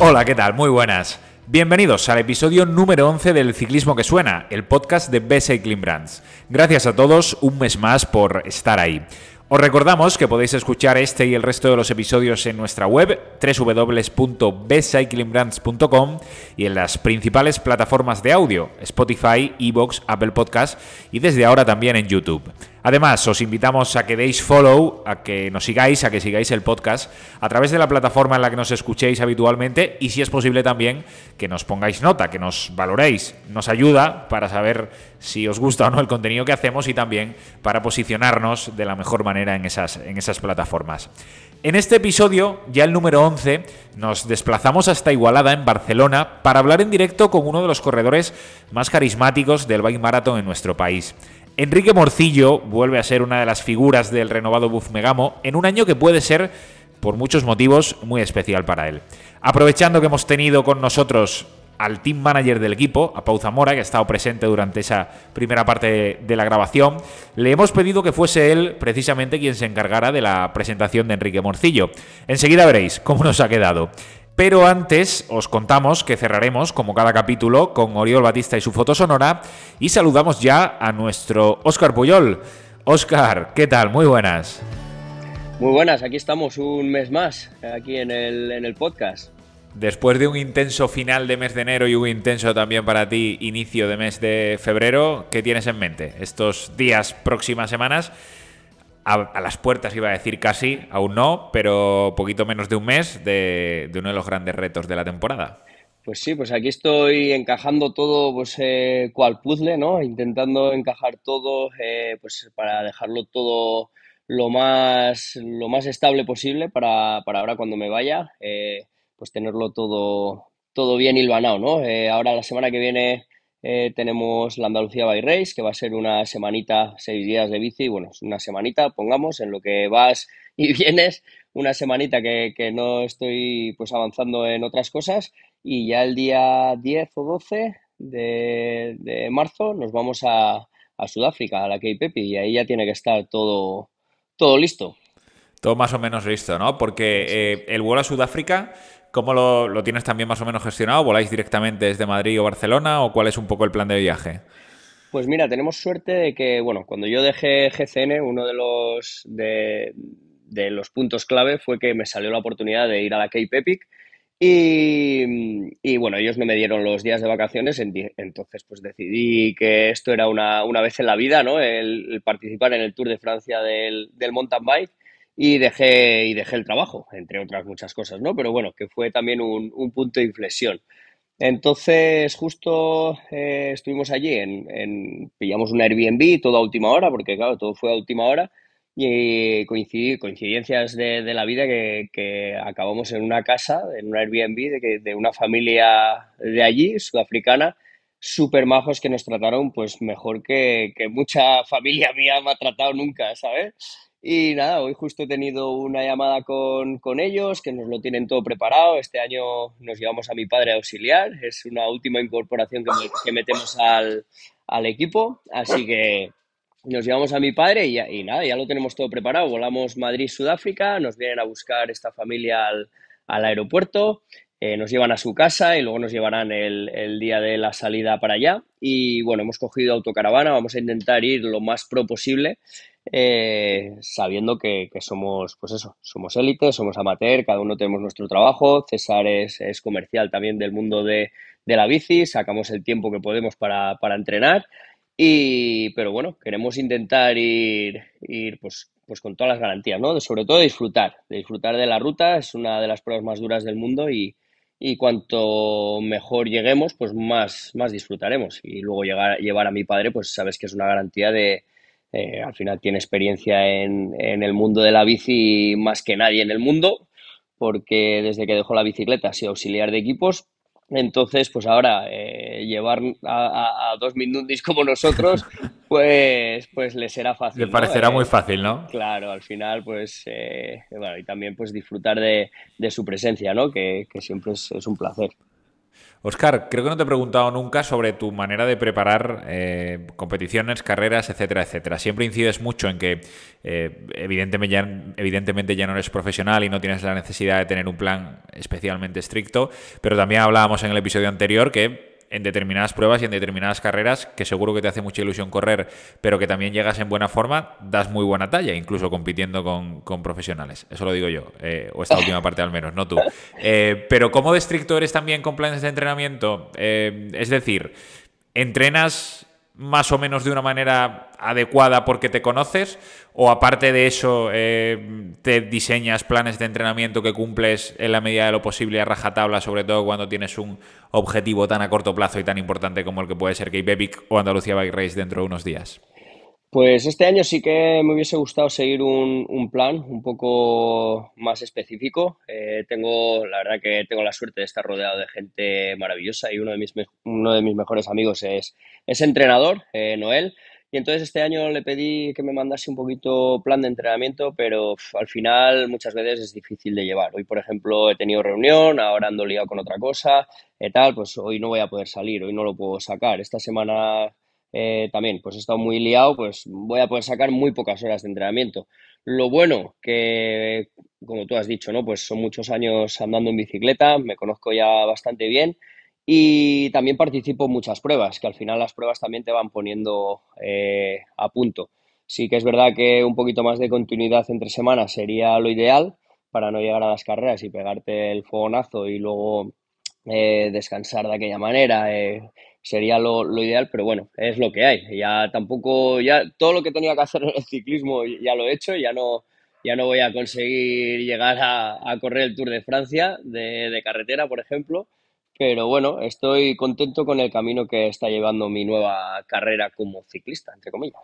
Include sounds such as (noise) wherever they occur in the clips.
Hola, ¿qué tal? Muy buenas. Bienvenidos al episodio número 11 del Ciclismo que Suena, el podcast de B Cycling Brands. Gracias a todos un mes más por estar ahí. Os recordamos que podéis escuchar este y el resto de los episodios en nuestra web www.bcyclingbrands.com y en las principales plataformas de audio, Spotify, Evox, Apple Podcast y desde ahora también en YouTube. Además, os invitamos a que deis follow, a que nos sigáis, a que sigáis el podcast a través de la plataforma en la que nos escuchéis habitualmente y si es posible también que nos pongáis nota, que nos valoréis. Nos ayuda para saber si os gusta o no el contenido que hacemos y también para posicionarnos de la mejor manera en esas, en esas plataformas. En este episodio, ya el número 11, nos desplazamos hasta Igualada, en Barcelona, para hablar en directo con uno de los corredores más carismáticos del Bike Marathon en nuestro país. Enrique Morcillo vuelve a ser una de las figuras del renovado Buff Megamo en un año que puede ser, por muchos motivos, muy especial para él. Aprovechando que hemos tenido con nosotros al team manager del equipo, a Pau Zamora, que ha estado presente durante esa primera parte de la grabación, le hemos pedido que fuese él precisamente quien se encargara de la presentación de Enrique Morcillo. Enseguida veréis cómo nos ha quedado. Pero antes os contamos que cerraremos, como cada capítulo, con Oriol Batista y su foto sonora y saludamos ya a nuestro Óscar Puyol. Óscar, ¿qué tal? Muy buenas. Muy buenas, aquí estamos un mes más, aquí en el, en el podcast después de un intenso final de mes de enero y un intenso también para ti inicio de mes de febrero, ¿qué tienes en mente estos días, próximas semanas? a, las puertas, iba a decir casi, aún no, pero poquito menos de un mes de, uno de los grandes retos de la temporada. Pues sí, pues aquí estoy encajando todo, pues eh, cual puzzle, ¿no? Intentando encajar todo, eh, pues para dejarlo todo lo más, lo más estable posible para, ahora cuando me vaya, eh, pues tenerlo todo, todo bien hilvanado, ¿no? ahora la semana que viene eh, tenemos la Andalucía by Race, que va a ser una semanita, seis días de bici, bueno, una semanita, pongamos, en lo que vas y (laughs) vienes, una semanita que, que no estoy pues avanzando en otras cosas y ya el día 10 o 12 de, de marzo nos vamos a, a Sudáfrica, a la Key pepi y ahí ya tiene que estar todo, todo listo. Todo más o menos listo, ¿no? Porque eh, el vuelo a Sudáfrica ¿Cómo lo, tienes también más o menos gestionado? ¿Voláis directamente desde Madrid o Barcelona o cuál es un poco el plan de viaje? Pues mira, tenemos suerte de que, bueno, cuando yo dejé GCN, uno de los, de, los puntos clave fue que me salió la oportunidad de ir a la Cape Epic y, bueno, ellos no me dieron los días de vacaciones, entonces pues decidí que esto era una, vez en la vida, ¿no? El, participar en el Tour de Francia del, del mountain bike y dejé, y dejé el trabajo, entre otras muchas cosas, ¿no? Pero bueno, que fue también un, punto de inflexión. Entonces, justo eh, estuvimos allí, en, pillamos un Airbnb toda última hora, porque claro, todo fue a última hora, y coincidencias de, la vida que, acabamos en una casa, en un Airbnb de, que, de una familia de allí, sudafricana, súper majos que nos trataron pues mejor que, que mucha familia mía me ha tratado nunca, ¿sabes? Y nada, hoy justo he tenido una llamada con, ellos, que nos lo tienen todo preparado. Este año nos llevamos a mi padre a auxiliar, es una última incorporación que, metemos al, equipo. Así que nos llevamos a mi padre y, y nada, ya lo tenemos todo preparado. Volamos Madrid-Sudáfrica, nos vienen a buscar esta familia al, al aeropuerto eh, nos llevan a su casa y luego nos llevarán el, día de la salida para allá. Y bueno, hemos cogido autocaravana, vamos a intentar ir lo más pro posible, eh, sabiendo que, que, somos, pues eso, somos élite, somos amateur, cada uno tenemos nuestro trabajo. César es, es comercial también del mundo de, de, la bici, sacamos el tiempo que podemos para, para entrenar. Y, pero bueno, queremos intentar ir, ir pues, pues con todas las garantías, ¿no? Sobre todo disfrutar, disfrutar de la ruta, es una de las pruebas más duras del mundo y, y cuanto mejor lleguemos, pues más, más disfrutaremos. Y luego llevar a mi padre, pues sabes que es una garantía de, eh, al final tiene experiencia en, en, el mundo de la bici más que nadie en el mundo, porque desde que dejó la bicicleta ha sido auxiliar de equipos, entonces, pues ahora eh, llevar a, dos mindundis como nosotros, (laughs) pues, pues le será fácil. Le parecerá eh, muy fácil, ¿no? Claro, al final, pues, eh, bueno, y también pues disfrutar de, de su presencia, ¿no? Que, que siempre es, es, un placer. Oscar, creo que no te he preguntado nunca sobre tu manera de preparar eh, competiciones, carreras, etcétera, etcétera. Siempre incides mucho en que eh, evidentemente, ya, evidentemente ya no eres profesional y no tienes la necesidad de tener un plan especialmente estricto, pero también hablábamos en el episodio anterior que en determinadas pruebas y en determinadas carreras que seguro que te hace mucha ilusión correr, pero que también llegas en buena forma, das muy buena talla, incluso compitiendo con, profesionales. Eso lo digo yo, eh, o esta (laughs) última parte al menos, no tú. Eh, pero ¿cómo de estricto eres también con planes de entrenamiento? Eh, es decir, ¿entrenas más o menos de una manera adecuada porque te conoces? ¿O aparte de eso, eh, te diseñas planes de entrenamiento que cumples en la medida de lo posible a rajatabla, sobre todo cuando tienes un objetivo tan a corto plazo y tan importante como el que puede ser que Epic o Andalucía Bike Race dentro de unos días? Pues este año sí que me hubiese gustado seguir un, plan un poco más específico. Eh, tengo, la verdad que tengo la suerte de estar rodeado de gente maravillosa y uno de mis, uno de mis mejores amigos es, es entrenador, eh, Noel. Y entonces este año le pedí que me mandase un poquito plan de entrenamiento, pero al final muchas veces es difícil de llevar. Hoy, por ejemplo, he tenido reunión, ahora ando liado con otra cosa, y eh, tal, pues hoy no voy a poder salir, hoy no lo puedo sacar. Esta semana eh, también, pues he estado muy liado, pues voy a poder sacar muy pocas horas de entrenamiento. Lo bueno que, como tú has dicho, ¿no? Pues son muchos años andando en bicicleta, me conozco ya bastante bien y también participo en muchas pruebas, que al final las pruebas también te van poniendo eh, a punto. Sí que es verdad que un poquito más de continuidad entre semanas sería lo ideal para no llegar a las carreras y pegarte el fogonazo y luego eh, descansar de aquella manera, sería lo, ideal, pero bueno, es lo que hay. Ya tampoco, ya todo lo que tenía que hacer (laughs) en el ciclismo ya lo he hecho, ya no, ya no voy a conseguir llegar a, correr el Tour de Francia de, carretera, por ejemplo. Pero bueno, estoy contento con el camino que está llevando mi nueva carrera como ciclista, entre comillas.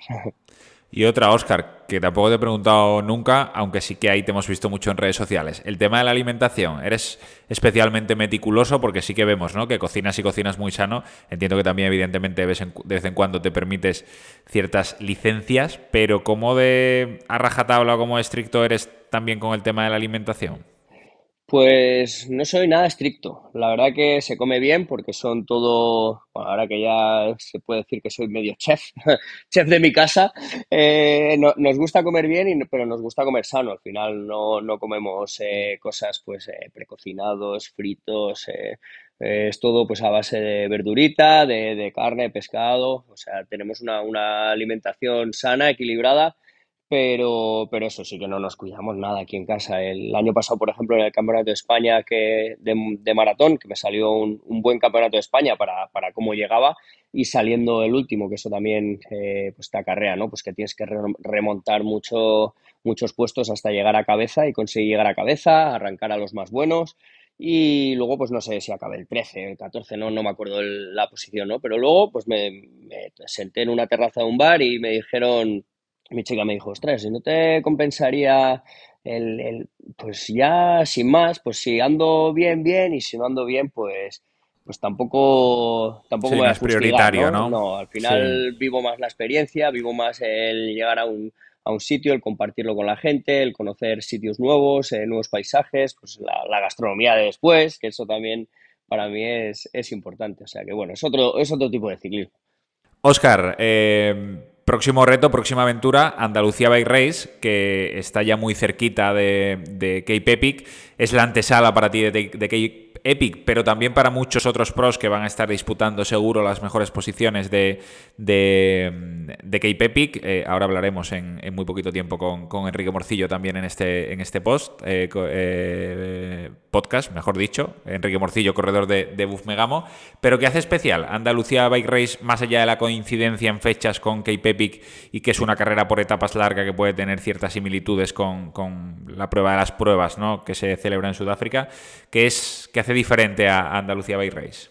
Y otra, Oscar, que tampoco te he preguntado nunca, aunque sí que ahí te hemos visto mucho en redes sociales. El tema de la alimentación, eres especialmente meticuloso porque sí que vemos ¿no? que cocinas y cocinas muy sano. Entiendo que también, evidentemente, de vez en cuando te permites ciertas licencias, pero como de a rajatabla o estricto eres también con el tema de la alimentación? Pues no soy nada estricto. La verdad que se come bien porque son todo, bueno, ahora que ya se puede decir que soy medio chef, (laughs) chef de mi casa, eh, nos gusta comer bien, y, pero nos gusta comer sano. Al final no, no comemos eh, cosas pues eh, precocinados, fritos, es todo pues a base de verdurita, de, de carne, pescado. O sea, tenemos una alimentación sana, equilibrada pero, pero eso sí que no nos cuidamos nada aquí en casa. El año pasado, por ejemplo, en el Campeonato de España que, de, maratón, que me salió un, buen Campeonato de España para, cómo llegaba y saliendo el último, que eso también eh, pues te acarrea, ¿no? Pues que tienes que remontar mucho, muchos puestos hasta llegar a cabeza y conseguir llegar a cabeza, arrancar a los más buenos y luego pues no sé si acabé el 13, el 14, no, no me acuerdo la posición, ¿no? Pero luego pues me, senté en una terraza de un bar y me dijeron, mi chica me dijo, ostras, si ¿no te compensaría el, pues ya sin más, pues si ando bien, bien, y si no ando bien, pues pues tampoco, tampoco es prioritario, ¿no? ¿no? al final vivo más la experiencia, vivo más el llegar a un, sitio, el compartirlo con la gente, el conocer sitios nuevos, eh, nuevos paisajes, pues la, gastronomía de después, que eso también para mí es, importante. O sea que bueno, es otro, es otro tipo de ciclismo. Oscar, eh, Próximo reto, próxima aventura, Andalucía Bike Race, que está ya muy cerquita de, de Cape Epic. Es la antesala para ti de, de, pepik Epic, pero también para muchos otros pros que van a estar disputando seguro las mejores posiciones de, de, Cape Epic. Eh, ahora hablaremos en, muy poquito tiempo con, con, Enrique Morcillo también en este, en este post, eh, eh, podcast, mejor dicho. Enrique Morcillo, corredor de, de Buff Megamo. Pero que hace especial Andalucía Bike Race, más allá de la coincidencia en fechas con Cape Epic y que es una carrera por etapas larga que puede tener ciertas similitudes con, la prueba de las pruebas ¿no? que se celebra en Sudáfrica, que es que hace diferente a Andalucía Bike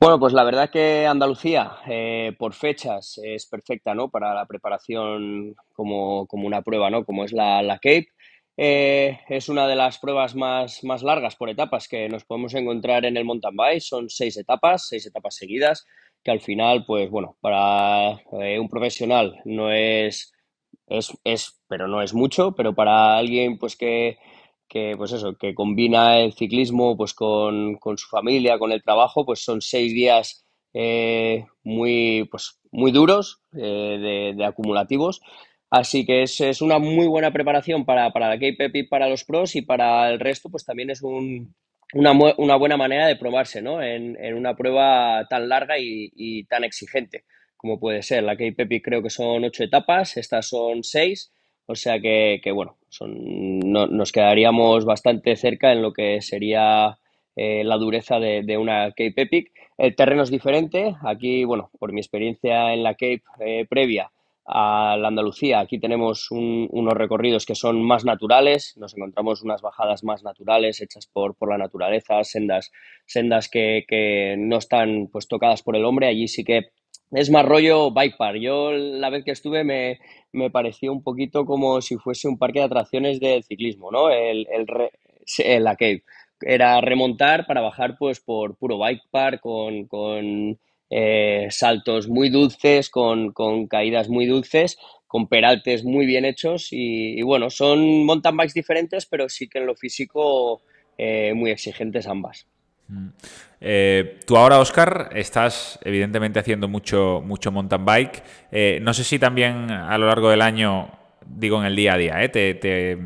Bueno, pues la verdad que Andalucía, eh, por fechas, es perfecta ¿no? para la preparación como, una prueba, ¿no? como es la, la Cape. Eh, es una de las pruebas más, más, largas por etapas que nos podemos encontrar en el mountain bike. Son seis etapas, seis etapas seguidas, que al final, pues bueno, para eh, un profesional no es, es, es, pero no es mucho, pero para alguien pues que, que pues eso, que combina el ciclismo pues con, su familia, con el trabajo, pues son seis días eh, muy, pues, muy duros eh, de, acumulativos. Así que es, es, una muy buena preparación para, para la KPP, para los pros y para el resto, pues también es una, buena manera de probarse ¿no? en, una prueba tan larga y, y, tan exigente como puede ser. La KPP creo que son ocho etapas, estas son seis o sea que, bueno, nos quedaríamos bastante cerca en lo que sería eh, la dureza de, una Cape Epic. El terreno es diferente. Aquí, bueno, por mi experiencia en la Cape eh, previa a la Andalucía, aquí tenemos unos recorridos que son más naturales. Nos encontramos unas bajadas más naturales hechas por, por la naturaleza, sendas, sendas que, que no están pues tocadas por el hombre. Allí sí que es más rollo bike park. Yo la vez que estuve me, pareció un poquito como si fuese un parque de atracciones de ciclismo, ¿no? El, el, la que Era remontar para bajar pues por puro bike park con, con eh, saltos muy dulces, con, caídas muy dulces, con peraltes muy bien hechos y, bueno, son mountain bikes diferentes, pero sí que en lo físico eh, muy exigentes ambas. Mm. Eh, tú ahora, Oscar, estás evidentemente haciendo mucho, mucho mountain bike. Eh, no sé si también a lo largo del año, digo en el día a día, eh, te,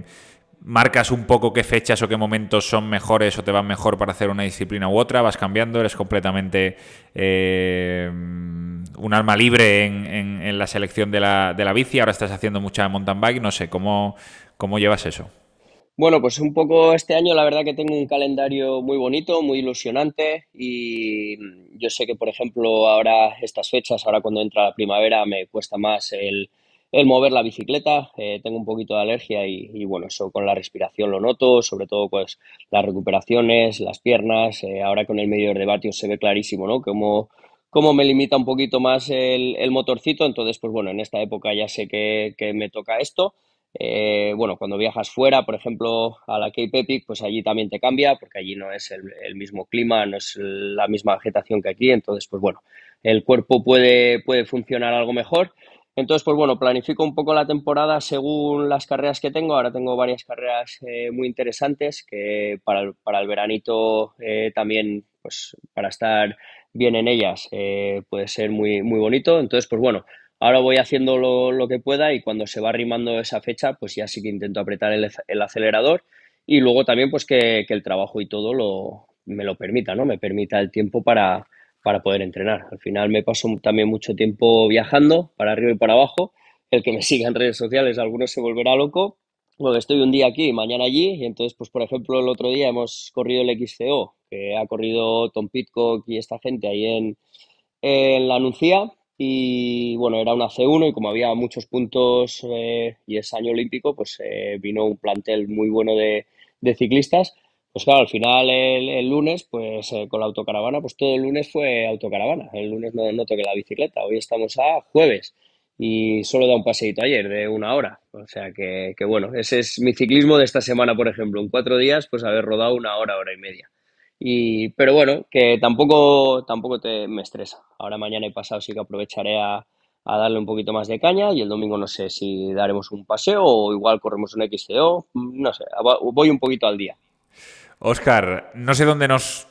marcas un poco qué fechas o qué momentos son mejores o te van mejor para hacer una disciplina u otra, vas cambiando, eres completamente un alma libre en, la selección de la, bici, ahora estás haciendo mucha mountain bike, no sé, ¿cómo, cómo llevas eso? Bueno, pues un poco este año la verdad que tengo un calendario muy bonito, muy ilusionante y yo sé que, por ejemplo, ahora estas fechas, ahora cuando entra la primavera, me cuesta más el, mover la bicicleta, eh, tengo un poquito de alergia y, bueno, eso con la respiración lo noto, sobre todo pues las recuperaciones, las piernas, eh, ahora con el medio de vatios se ve clarísimo, ¿no? Como cómo me limita un poquito más el, el, motorcito. Entonces, pues bueno, en esta época ya sé que me toca esto. Eh, bueno, cuando viajas fuera, por ejemplo, a la Cape Epic, pues allí también te cambia, porque allí no es el, mismo clima, no es la misma vegetación que aquí, entonces, pues bueno, el cuerpo puede, puede funcionar algo mejor. Entonces, pues bueno, planifico un poco la temporada según las carreras que tengo. Ahora tengo varias carreras eh, muy interesantes que para el, veranito eh, también, pues para estar bien en ellas, puede ser muy, muy bonito. Entonces, pues bueno, ahora voy haciendo lo, que pueda y cuando se va arrimando esa fecha, pues ya sí que intento apretar el, acelerador y luego también pues que, el trabajo y todo me lo permita, ¿no? Me permita el tiempo para, para poder entrenar. Al final me paso también mucho tiempo viajando para arriba y para abajo. El que me siga en redes sociales, algunos se volverá loco. estoy un día aquí y mañana allí. Y entonces, pues por ejemplo, el otro día hemos corrido el XCO, que ha corrido Tom Pitcock y esta gente ahí en, en la Anuncia y bueno, era una C1 y como había muchos puntos eh, y es año olímpico, pues eh, vino un plantel muy bueno de, ciclistas. Pues claro, al final el, lunes, pues eh, con la autocaravana, pues todo el lunes fue autocaravana. El lunes no, noto que la bicicleta, hoy estamos a jueves y solo da un paseito ayer de una hora. O sea que, que bueno, ese es mi ciclismo de esta semana, por ejemplo. En cuatro días, pues haber rodado una hora, hora y media. Y, pero bueno, que tampoco, tampoco te, me estresa. Ahora mañana y pasado sí que aprovecharé a, darle un poquito más de caña y el domingo no sé si daremos un paseo o igual corremos un XCO. no sé, voy un poquito al día. Oscar, no sé dónde nos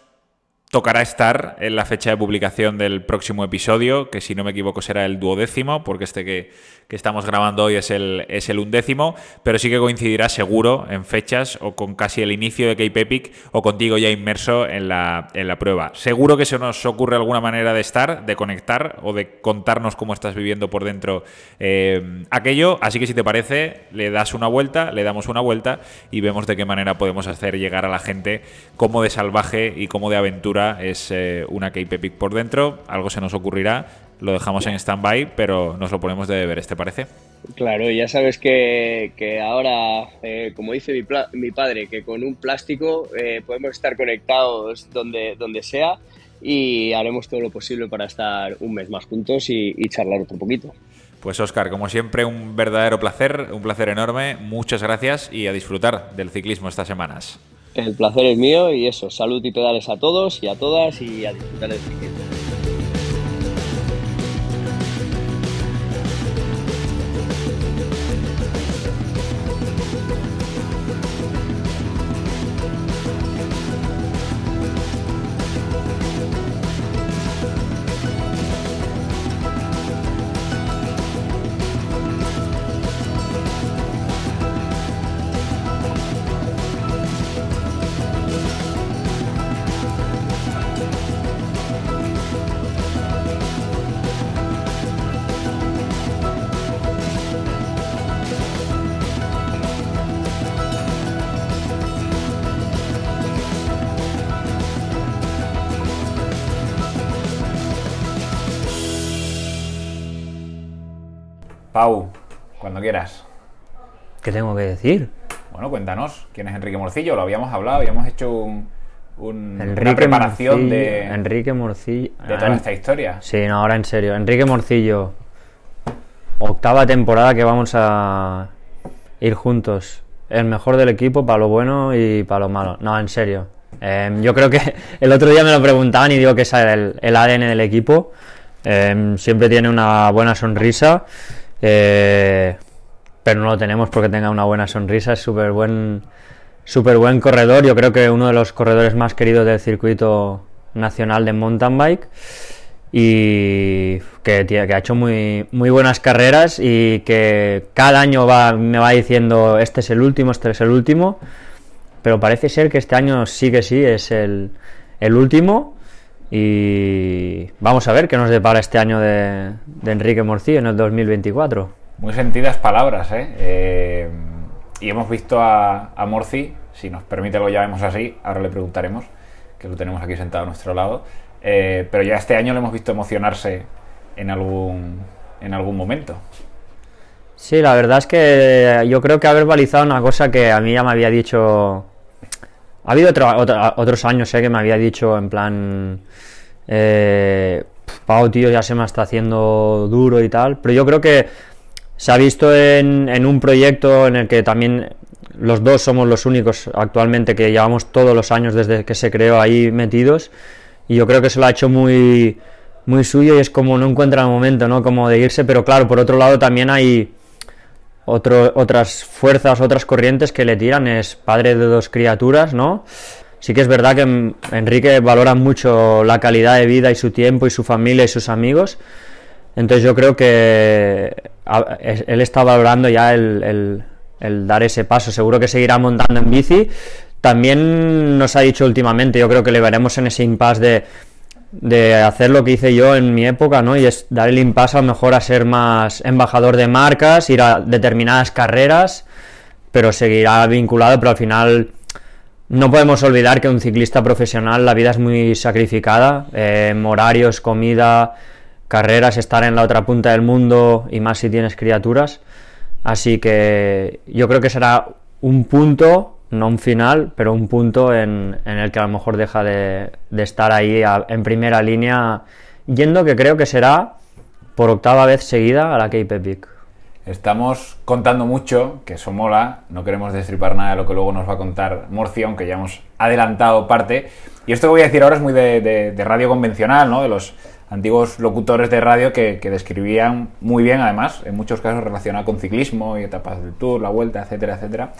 tocará estar en la fecha de publicación del próximo episodio, que si no me equivoco será el duodécimo, porque este que, estamos grabando hoy es el, es el, undécimo, pero sí que coincidirá seguro en fechas o con casi el inicio de Cape Epic o contigo ya inmerso en la, en la prueba. Seguro que se nos ocurre alguna manera de estar, de conectar o de contarnos cómo estás viviendo por dentro eh, aquello, así que si te parece, le das una vuelta, le damos una vuelta y vemos de qué manera podemos hacer llegar a la gente como de salvaje y como de aventura es eh, una Cape por dentro. Algo se nos ocurrirá, lo dejamos en stand-by, pero nos lo ponemos de ver ¿te parece? Claro, ya sabes que, ahora, eh, como dice mi, padre, que con un plástico eh, podemos estar conectados donde, donde sea y haremos todo lo posible para estar un mes más juntos y, y charlar otro poquito. Pues Oscar, como siempre, un verdadero placer, un placer enorme. Muchas gracias y a disfrutar del ciclismo estas semanas. El placer es mío y eso, salud y pedales a todos y a todas y a disfrutar el siguiente. Pau, cuando quieras. ¿Qué tengo que decir? Bueno, cuéntanos, ¿quién es Enrique Morcillo? Lo habíamos hablado, habíamos hecho un, una preparación de. Enrique Morcillo. De toda ah. esta historia. Sí, no, ahora en serio. Enrique Morcillo. Octava temporada que vamos a ir juntos. El mejor del equipo para lo bueno y para lo malo. No, en serio. Em, yo creo que (laughs) el otro día me lo preguntaban y digo que es el, el ADN del equipo. Em, siempre tiene una buena sonrisa eh, pero no lo tenemos porque tenga una buena sonrisa, es súper buen, súper buen corredor. Yo creo que uno de los corredores más queridos del circuito nacional de mountain bike y que, que ha hecho muy, muy buenas carreras y que cada año va, me va diciendo este es el último, este es el último, pero parece ser que este año sí que sí es el, el último y vamos a ver qué nos depara este año de, Enrique Morcillo en el 2024. Muy sentidas palabras, ¿eh? ¿eh? y hemos visto a, a Morci, si nos permite lo llamemos así, ahora le preguntaremos, que lo tenemos aquí sentado a nuestro lado, eh, pero ya este año lo hemos visto emocionarse en algún, en algún momento. Sí, la verdad es que yo creo que ha verbalizado una cosa que a mí ya me había dicho ha habido otros años, eh, que me había dicho en plan... Eh, Pau, tío, ya se me está haciendo duro y tal. Pero yo creo que se ha visto en, un proyecto en el que también los dos somos los únicos actualmente que llevamos todos los años desde que se creó ahí metidos. Y yo creo que se lo ha hecho muy, muy suyo y es como no encuentra el momento, ¿no? Como de irse. Pero claro, por otro lado también hay otras fuerzas, otras corrientes que le tiran es padre de dos criaturas, ¿no? Sí que es verdad que Enrique valora mucho la calidad de vida y su tiempo y su familia y sus amigos. Entonces yo creo que él está valorando ya el dar ese paso. Seguro que seguirá montando en bici. También nos ha dicho últimamente, yo creo que le veremos en ese impasse de de hacer lo que hice yo en mi época, ¿no? Y es dar el impasse a lo mejor a ser más embajador de marcas, ir a determinadas carreras, pero seguirá vinculado, pero al final no podemos olvidar que un ciclista profesional la vida es muy sacrificada, eh, horarios, comida, carreras, estar en la otra punta del mundo y más si tienes criaturas. Así que yo creo que será un punto no un final, pero un punto en, el que a lo mejor deja de, estar ahí en primera línea, yendo que creo que será por octava vez seguida a la Cape Epic. Estamos contando mucho, que eso mola, no queremos destripar nada de lo que luego nos va a contar Morción, aunque ya hemos adelantado parte. Y esto que voy a decir ahora es muy de, radio convencional, ¿no? De los antiguos locutores de radio que, que, describían muy bien, además, en muchos casos relacionado con ciclismo y etapas del Tour, la Vuelta, etcétera, etcétera.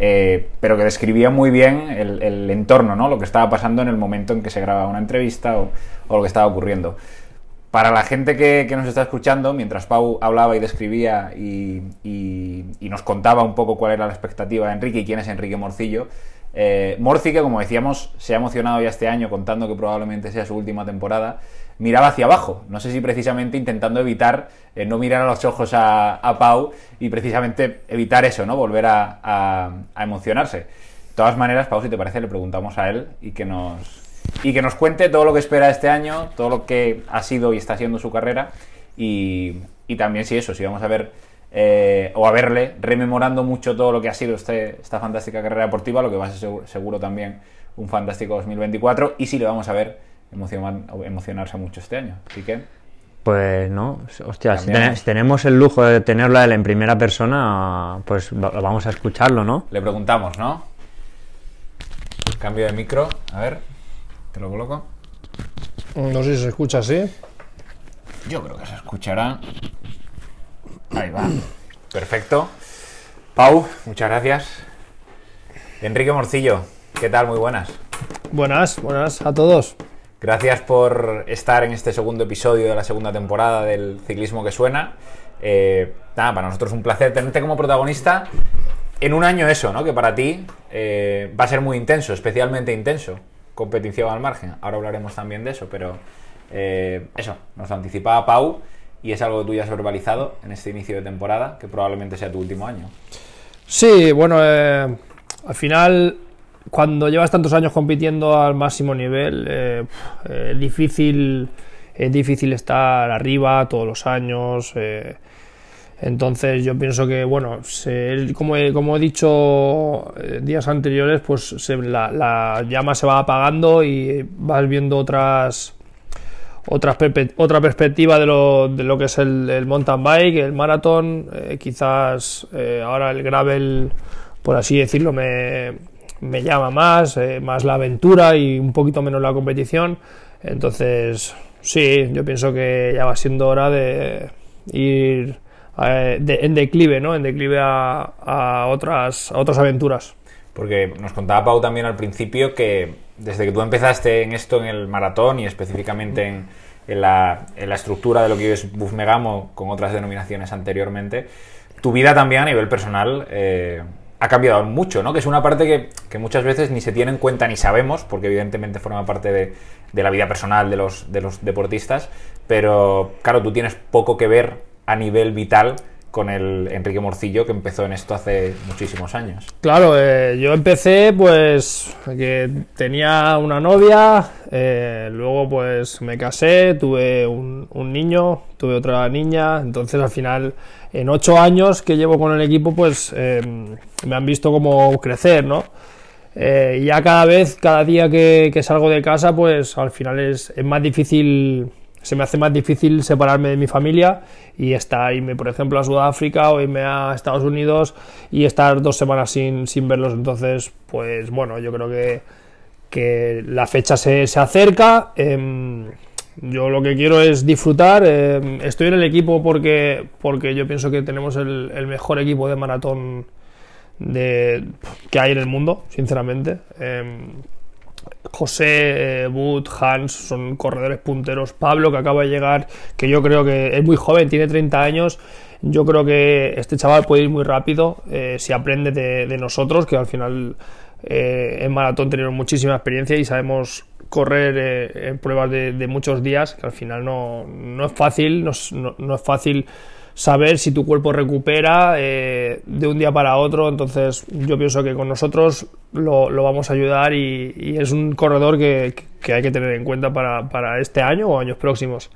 Eh, pero que describía muy bien el, entorno, ¿no? lo que estaba pasando en el momento en que se grababa una entrevista o, lo que estaba ocurriendo. Para la gente que, nos está escuchando, mientras Pau hablaba y describía y, nos contaba un poco cuál era la expectativa de Enrique y quién es Enrique Morcillo, eh, Morci, que como decíamos, se ha emocionado ya este año contando que probablemente sea su última temporada, miraba hacia abajo. No sé si precisamente intentando evitar eh, no mirar a los ojos a, Pau y precisamente evitar eso, ¿no? Volver a, emocionarse. De todas maneras, Pau, si te parece, le preguntamos a él y que nos. Y que nos cuente todo lo que espera este año, todo lo que ha sido y está siendo su carrera. Y, también si eso, si vamos a ver eh, o a verle rememorando mucho todo lo que ha sido este, esta fantástica carrera deportiva, lo que va a ser seguro, también un fantástico 2024 y si le vamos a ver emocionar, emocionarse mucho este año. Así que. Pues no, hostia, si, tenemos el lujo de tenerlo él en primera persona, pues vamos a escucharlo, ¿no? Le preguntamos, ¿no? Cambio de micro, a ver, te lo coloco. No sé si se escucha así. Yo creo que se escuchará. Ahí va. Perfecto. Pau, muchas gracias. Enrique Morcillo, ¿qué tal? Muy buenas. Buenas, buenas a todos. Gracias por estar en este segundo episodio de la segunda temporada del Ciclismo que Suena. Eh, para nosotros es un placer tenerte como protagonista en un año eso, ¿no? Que para ti eh, va a ser muy intenso, especialmente intenso. Competición al margen. Ahora hablaremos también de eso, pero eh, eso, nos lo anticipaba Pau y es algo que tú ya has verbalizado en este inicio de temporada, que probablemente sea tu último año. Sí, bueno, al final cuando llevas tantos años compitiendo al máximo nivel, es eh, eh, difícil, es difícil estar arriba todos los años. Eh. entonces yo pienso que, bueno, como, he, como, he, dicho días anteriores, pues la, llama se va apagando y vas viendo otras otras otra perspectiva de lo, de lo que es el, mountain bike, el maratón, quizás ahora el gravel, por así decirlo, me, me llama más, eh, más la aventura y un poquito menos la competición. Entonces, sí, yo pienso que ya va siendo hora de ir eh, en declive, ¿no? En declive a, otras, otras aventuras. Porque nos contaba Pau también al principio que desde que tú empezaste en esto, en el maratón y específicamente en, la, estructura de lo que es Buff Megamo con otras denominaciones anteriormente, tu vida también a nivel personal... Eh, ha cambiado mucho, ¿no? Que es una parte que, muchas veces ni se tiene en cuenta ni sabemos, porque evidentemente forma parte de, de, la vida personal de los, de los deportistas, pero claro, tú tienes poco que ver a nivel vital con el Enrique Morcillo que empezó en esto hace muchísimos años. Claro, eh, yo empecé pues que tenía una novia, eh, luego pues me casé, tuve un, niño, tuve otra niña, entonces al final en ocho años que llevo con el equipo pues em, me han visto como crecer, ¿no? Eh, ya cada vez, cada día que, salgo de casa pues al final es, es más difícil se me hace más difícil separarme de mi familia y estar, irme por ejemplo a Sudáfrica o irme a Estados Unidos y estar dos semanas sin, sin verlos. Entonces, pues bueno, yo creo que, la fecha se, se acerca. Em, yo lo que quiero es disfrutar. Em, estoy en el equipo porque, porque yo pienso que tenemos el, mejor equipo de maratón de, que hay en el mundo, sinceramente. Em, José, Wood, Hans son corredores punteros. Pablo, que acaba de llegar, que yo creo que es muy joven, tiene 30 años. Yo creo que este chaval puede ir muy rápido eh, si aprende de, nosotros, que al final eh, en maratón tenemos muchísima experiencia y sabemos correr eh, en pruebas de, muchos días, que al final no, es fácil, no es fácil saber si tu cuerpo recupera eh, de un día para otro. Entonces yo pienso que con nosotros lo, vamos a ayudar y, es un corredor que, hay que tener en cuenta para, este año o años próximos.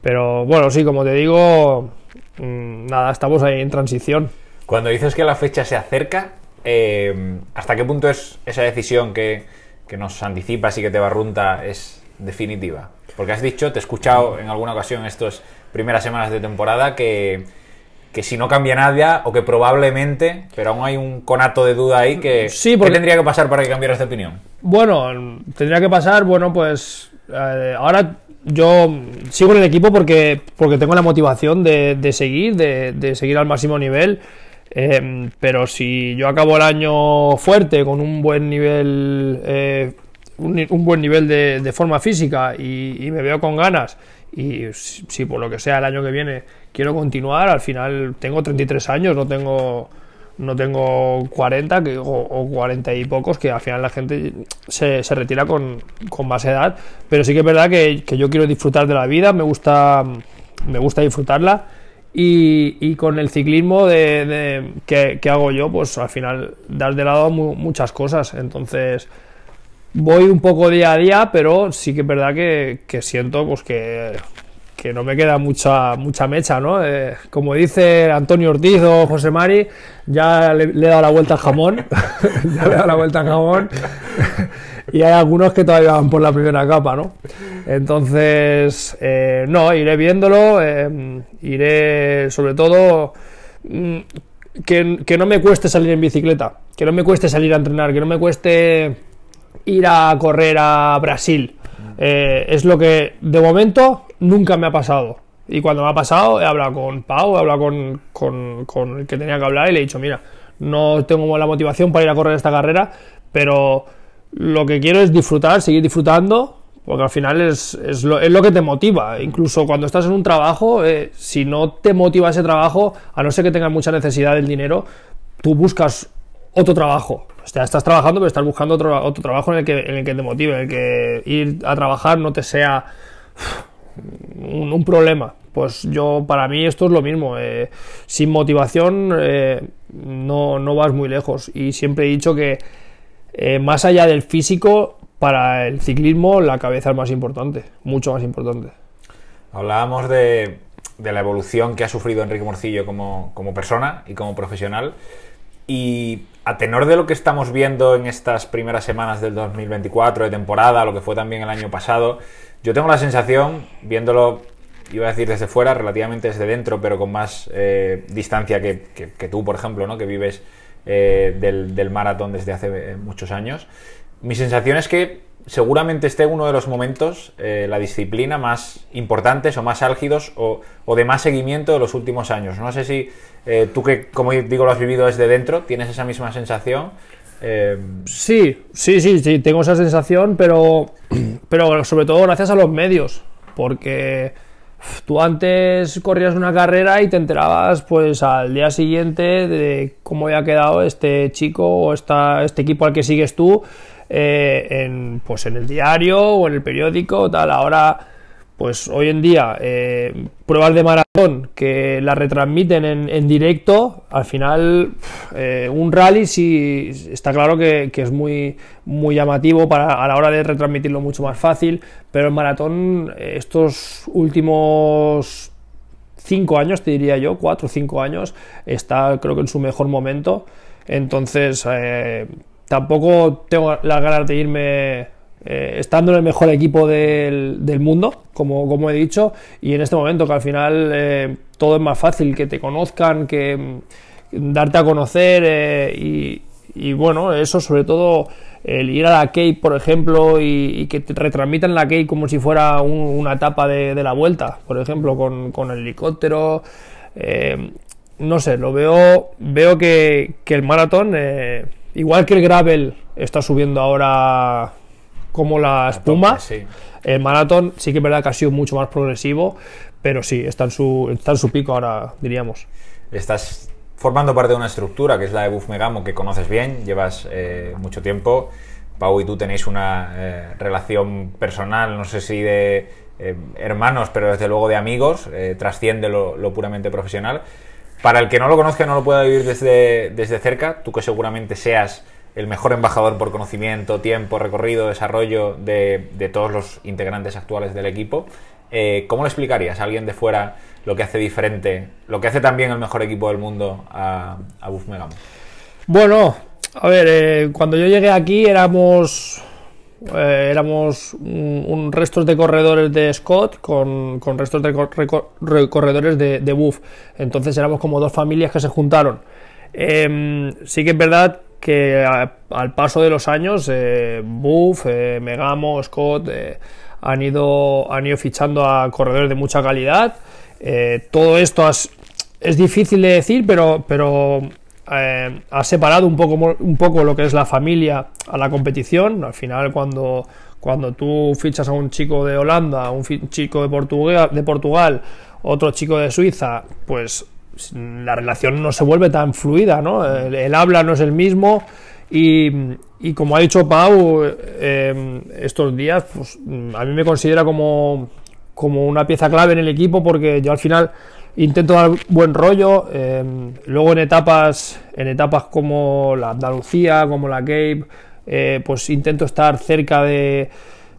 Pero bueno, sí, como te digo, mm, nada, estamos ahí en transición. Cuando dices que la fecha se acerca, eh, ¿hasta qué punto es esa decisión que, que nos anticipas y que te barrunta es definitiva? Porque has dicho, te he escuchado en alguna ocasión estos primeras semanas de temporada que, que si no cambia nadie o que probablemente, pero aún hay un conato de duda ahí que sí, porque, ¿qué tendría que pasar para que cambiara esta opinión. Bueno, tendría que pasar, bueno, pues eh, ahora yo sigo en el equipo porque, porque tengo la motivación de, de seguir, de, de, seguir al máximo nivel. Eh, pero si yo acabo el año fuerte, con un buen nivel, eh, un, buen nivel de, de forma física y, y me veo con ganas y si por lo que sea el año que viene quiero continuar, al final tengo 33 años, no tengo no tengo 40 que, o, 40 y pocos, que al final la gente se, retira con, con, más edad, pero sí que es verdad que, yo quiero disfrutar de la vida, me gusta, me gusta disfrutarla y, con el ciclismo de, que, hago yo, pues al final das de lado muchas cosas, entonces voy un poco día a día, pero sí que es verdad que, siento pues que, no me queda mucha, mucha mecha, ¿no? Eh, como dice Antonio Ortiz o José Mari, ya le, he dado la vuelta al jamón, (laughs) ya le he dado la vuelta al jamón, (laughs) y hay algunos que todavía van por la primera capa, ¿no? Entonces, eh, no, iré viéndolo, eh, iré sobre todo... Mm, que, que no me cueste salir en bicicleta, que no me cueste salir a entrenar, que no me cueste ir a correr a Brasil. Eh, es lo que de momento nunca me ha pasado. Y cuando me ha pasado, he hablado con Pau, he hablado con, el que tenía que hablar y le he dicho, mira, no tengo la motivación para ir a correr esta carrera, pero lo que quiero es disfrutar, seguir disfrutando, porque al final es, lo, que te motiva. Incluso cuando estás en un trabajo, eh, si no te motiva ese trabajo, a no ser que tengas mucha necesidad del dinero, tú buscas otro trabajo. O sea, estás trabajando, pero estás buscando otro, otro trabajo en el, que, en el que te motive, en el que ir a trabajar no te sea un, problema. Pues yo, para mí, esto es lo mismo. Eh, sin motivación eh, no, vas muy lejos. Y siempre he dicho que eh, más allá del físico, para el ciclismo la cabeza es más importante, mucho más importante. Hablábamos de, la evolución que ha sufrido Enrique Morcillo como, como persona y como profesional. Y a tenor de lo que estamos viendo en estas primeras semanas del 2024 de temporada, lo que fue también el año pasado, yo tengo la sensación, viéndolo, iba a decir desde fuera, relativamente desde dentro, pero con más eh, distancia que, tú, por ejemplo, ¿no? que vives eh, del, del maratón desde hace eh, muchos años, mi sensación es que seguramente esté uno de los momentos, eh, la disciplina más importantes o más álgidos o, de más seguimiento de los últimos años. No sé si eh, tú que, como digo, lo has vivido desde dentro, tienes esa misma sensación. Eh, sí, sí, sí, sí, tengo esa sensación, pero, (clears throat) pero sobre todo gracias a los medios, porque tú antes corrías una carrera y te enterabas pues al día siguiente de cómo había quedado este chico o esta, este equipo al que sigues tú eh, en, pues en el diario o en el periódico, tal. Ahora, pues hoy en día, eh, pruebas de maratón que la retransmiten en, directo, al final eh, un rally sí está claro que, es muy, muy llamativo para, a la hora de retransmitirlo mucho más fácil, pero el maratón estos últimos cinco años, te diría yo, cuatro o cinco años, está creo que en su mejor momento. Entonces, tampoco tengo las ganas de irme eh, estando en el mejor equipo del, mundo, como, como, he dicho, y en este momento que al final eh, todo es más fácil, que te conozcan, que mm, darte a conocer eh, y, bueno, eso sobre todo el ir a la Key, por ejemplo, y, que te retransmitan la Key como si fuera una etapa de, la vuelta, por ejemplo, con, el helicóptero no sé, lo veo, veo que, el maratón Igual que el gravel está subiendo ahora como la espuma, el maratón sí que es verdad que ha sido mucho más progresivo, pero sí, está en su, pico ahora, diríamos. Estás formando parte de una estructura que es la de Buff Megamo, que conoces bien, llevas eh, mucho tiempo. Pau y tú tenéis una eh, relación personal, no sé si de eh, hermanos, pero desde luego de amigos, trasciende lo, lo puramente profesional. Para el que no lo conozca, no lo pueda vivir desde, desde cerca, tú que seguramente seas el mejor embajador por conocimiento, tiempo, recorrido, desarrollo de, todos los integrantes actuales del equipo, eh, ¿cómo le explicarías a alguien de fuera lo que hace diferente, lo que hace también el mejor equipo del mundo a, Buff Bueno, a ver, eh, cuando yo llegué aquí éramos eh, éramos un, restos de corredores de Scott con, restos de corredores de, Buff. Entonces éramos como dos familias que se juntaron. Em, sí que es verdad que al paso de los años, eh, Buff, eh, Megamo, Scott han, ido, han ido fichando a corredores de mucha calidad. todo esto es difícil de decir, pero, pero eh, ha separado un poco, un poco lo que es la familia a la competición. Al final, cuando, cuando tú fichas a un chico de Holanda, un chico de, Portugal, de Portugal, otro chico de Suiza, pues la relación no se vuelve tan fluida, ¿no? El, habla no es el mismo y, como ha dicho Pau eh, estos días, pues a mí me considera como, como una pieza clave en el equipo porque yo al final Intento dar buen rollo. Em, luego en etapas, en etapas como la Andalucía, como la Cape, eh, pues intento estar cerca de,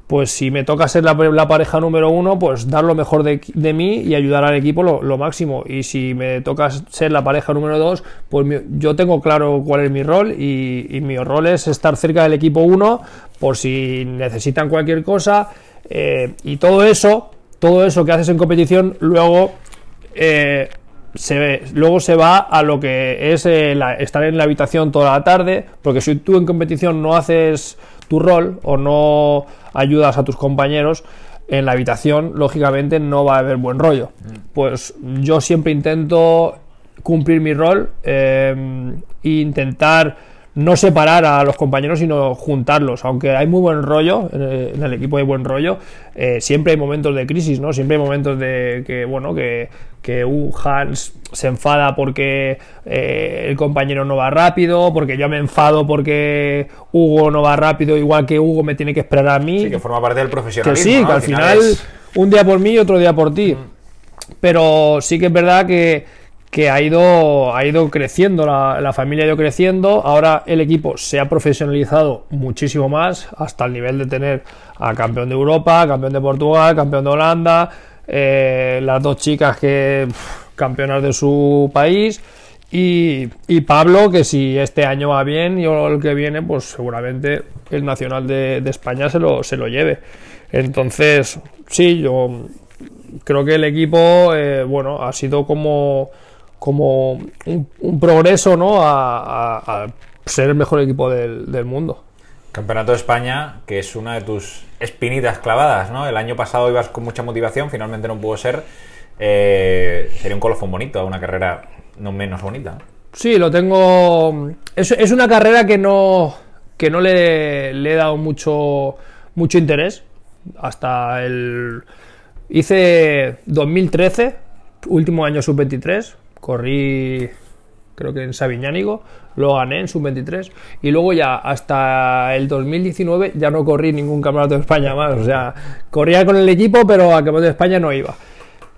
pues si me toca ser la, pareja número uno, pues dar lo mejor de, mí y ayudar al equipo lo, máximo. Y si me toca ser la pareja número dos, pues yo tengo claro cuál es mi rol y, mi rol es estar cerca del equipo uno por si necesitan cualquier cosa. Eh, y todo eso, todo eso que haces en competición, luego eh, luego se va a lo que es eh, estar en la habitación toda la tarde, porque si tú en competición no haces tu rol o no ayudas a tus compañeros, en la habitación lógicamente no va a haber buen rollo. Mm. Pues yo siempre intento cumplir mi rol eh, e intentar no separar a los compañeros, sino juntarlos. Aunque hay muy buen rollo, en eh, el equipo hay buen rollo, eh, siempre hay momentos de crisis, ¿no? Siempre hay momentos de que, bueno, que, que uh, Hans se enfada porque eh, el compañero no va rápido, porque yo me enfado porque Hugo no va rápido, igual que Hugo me tiene que esperar a mí. Sí, que forma parte del profesional. Que sí, que al final, un día por mí y otro día por ti. Pero sí que es verdad que que ha ido, ha ido creciendo, la, familia ha ido creciendo, ahora el equipo se ha profesionalizado muchísimo más, hasta el nivel de tener a campeón de Europa, campeón de Portugal, campeón de Holanda, eh, las dos chicas que campeonas de su país, y, y, Pablo, que si este año va bien y el que viene, pues seguramente el Nacional de, España se lo, se lo lleve. Entonces, sí, yo creo que el equipo, eh, bueno, ha sido como como un, progreso A, ser el mejor equipo del, mundo. Campeonato de España, que es una de tus espinitas clavadas, ¿no? El año pasado ibas con mucha motivación, finalmente no pudo ser. Eh, sería un colofón bonito, una carrera no menos bonita. Sí, lo tengo. Es, una carrera que no, que no le, he dado mucho, mucho interés. Hasta el. Hice 2013, último año sub-23, corrí creo que en Sabiñánigo, lo gané en sub-23 y luego ya hasta el 2019 ya no corrí ningún campeonato de España más, o sea, corría con el equipo pero a campeonato de España no iba.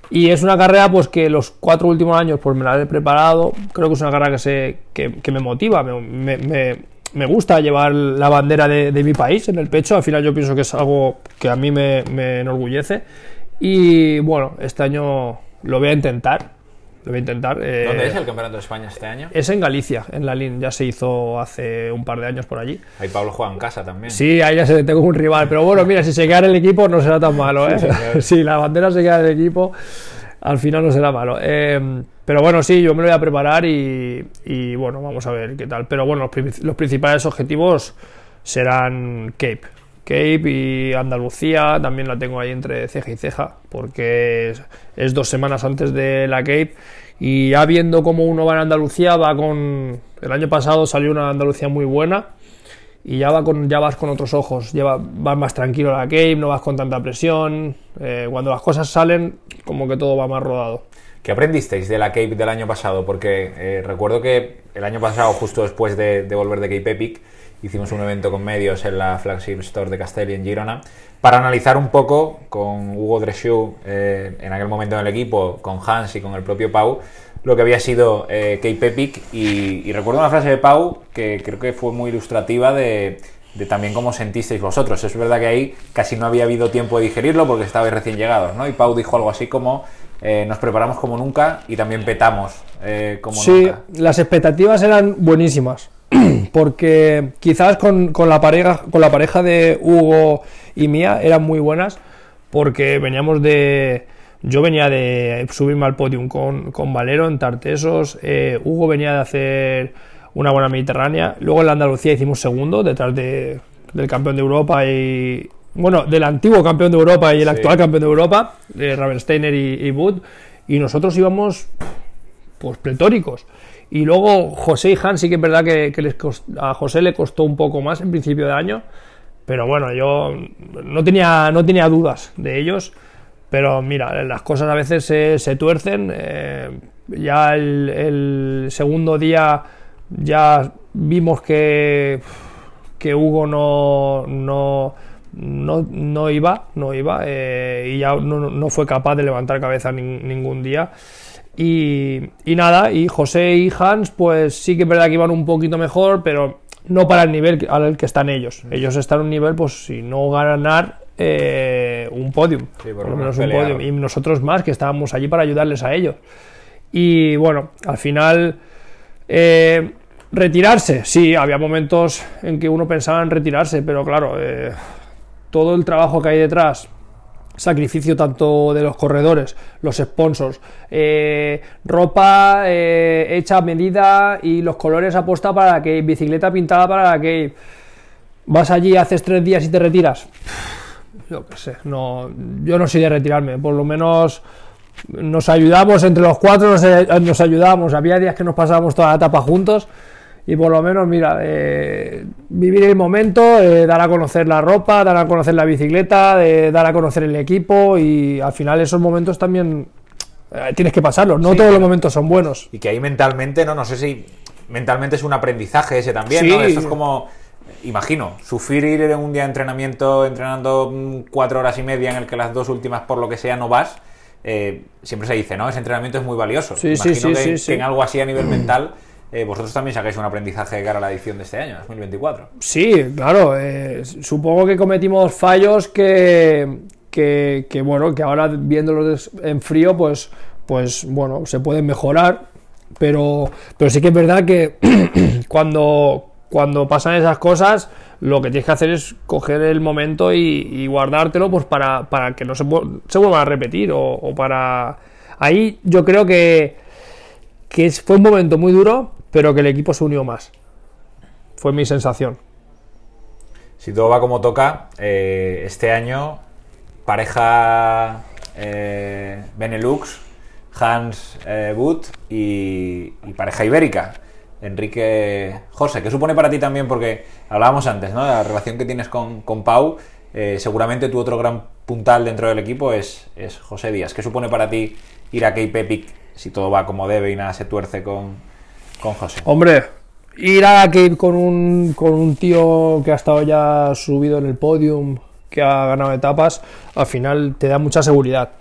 Y es una carrera pues que los cuatro últimos años pues me la he preparado, creo que es una carrera que, se, me motiva, me, gusta llevar la bandera de, de, mi país en el pecho, al final yo pienso que es algo que a mí me, me enorgullece y bueno, este año lo voy a intentar lo voy a intentar. Eh, ¿Dónde es el Campeonato de España este año? Es en Galicia, en la Lin, Ya se hizo hace un par de años por allí. Ahí Pablo juega en casa también. Sí, ahí ya se, tengo un rival. Pero bueno, mira, si se queda en el equipo no será tan malo. ¿eh? (laughs) si la bandera se queda en el equipo, al final no será malo. Eh, pero bueno, sí, yo me lo voy a preparar y, bueno, vamos a ver qué tal. Pero bueno, los, los principales objetivos serán Cape Cape y Andalucía también la tengo ahí entre ceja y ceja, porque es, dos semanas antes de la Cape y ya viendo cómo uno va en Andalucía, va con... El año pasado salió una Andalucía muy buena y ya, va con, ya vas con otros ojos, lleva, vas más tranquilo a la Cape, no vas con tanta presión, eh, cuando las cosas salen como que todo va más rodado. ¿Qué aprendisteis de la Cape del año pasado? Porque eh, recuerdo que el año pasado, justo después de, de volver de Cape Epic, hicimos un evento con medios en la flagship store de Castelli en Girona para analizar un poco con Hugo dreschou eh, en aquel momento en el equipo, con Hans y con el propio Pau, lo que había sido eh, Cape y, recuerdo una frase de Pau que creo que fue muy ilustrativa de, también cómo sentisteis vosotros. Es verdad que ahí casi no había habido tiempo de digerirlo porque estabais recién llegados, ¿no? Y Pau dijo algo así como eh, nos preparamos como nunca y también petamos eh, como sí, nunca. Sí, las expectativas eran buenísimas. (clears throat) Porque quizás con, la pareja, con la pareja de Hugo y mía eran muy buenas. Porque veníamos de. Yo venía de subirme al podium con, Valero en Tartesos. Eh, Hugo venía de hacer una buena Mediterránea. Luego en la Andalucía hicimos segundo, detrás del campeón de Europa y, bueno, del antiguo campeón de Europa y el actual campeón de Europa, de eh, Ravensteiner y, Wood, y nosotros íbamos pues pletóricos. Y luego José y Hans sí que es verdad que, les a José le costó un poco más en principio de año, pero bueno, yo no tenía, no tenía dudas de ellos, pero mira, las cosas a veces se, tuercen, eh, ya el, el, segundo día ya vimos que, que Hugo no, no no, no iba, no iba, eh, y ya no, fue capaz de levantar cabeza ningún día. Y, nada, y José y Hans, pues sí que es verdad que iban un poquito mejor, pero no para el nivel al que están ellos. Mm. Ellos están a un nivel, pues si no ganar eh, un podium, por, lo menos un podium, y nosotros más que estábamos allí para ayudarles a ellos. Y bueno, al final... Eh, retirarse, sí, había momentos en que uno pensaba en retirarse, pero claro, todo el trabajo que hay detrás, sacrificio tanto de los corredores, los sponsors, eh, ropa eh, hecha a medida y los colores apuesta para que bicicleta pintada para la que vas allí, haces tres días y te retiras. Yo qué sé, no, yo no soy de retirarme, por lo menos nos ayudamos entre los cuatro, nos eh, ayudamos, había días que nos pasábamos toda la etapa juntos y por lo menos, mira, eh, vivir el momento, eh, dar a conocer la ropa, dar a conocer la bicicleta, eh, dar a conocer el equipo y al final esos momentos también eh, tienes que pasarlos, no todos los momentos son buenos. Y que ahí mentalmente, no, no sé si mentalmente es un aprendizaje ese también, ¿no? Esto es como, imagino, sufrir en un día de entrenamiento, entrenando mm, cuatro horas y media en el que las dos últimas por lo que sea no vas. siempre se dice, ¿no? Ese entrenamiento es muy valioso. Sí, imagino que en algo así a nivel mental eh, vosotros también sacáis un aprendizaje de cara a la edición de este año, 2024. Sí, claro. Eh, supongo que cometimos fallos que, que, bueno, que ahora viéndolos en frío, pues, pues bueno, se pueden mejorar. Pero, pero sí que es verdad que (clears throat) cuando, cuando pasan esas cosas, lo que tienes que hacer es coger el momento y, guardártelo pues para, que no se, vuelva a repetir o para... Ahí yo creo que que fue un momento muy duro, pero que el equipo se unió más. Fue mi sensación. Si todo va como toca, eh, este año, pareja eh, Benelux, Hans eh, y, pareja ibérica, Enrique José. ¿Qué supone para ti también? Porque hablábamos antes, ¿no? De la relación que tienes con, Pau. Eh, seguramente tu otro gran puntal dentro del equipo es, José Díaz. ¿Qué supone para ti ir a Cape si todo va como debe y nada se tuerce con, con José. Hombre, ir a la Cape con un, con un tío que ha estado ya subido en el podium, que ha ganado etapas, al final te da mucha seguridad.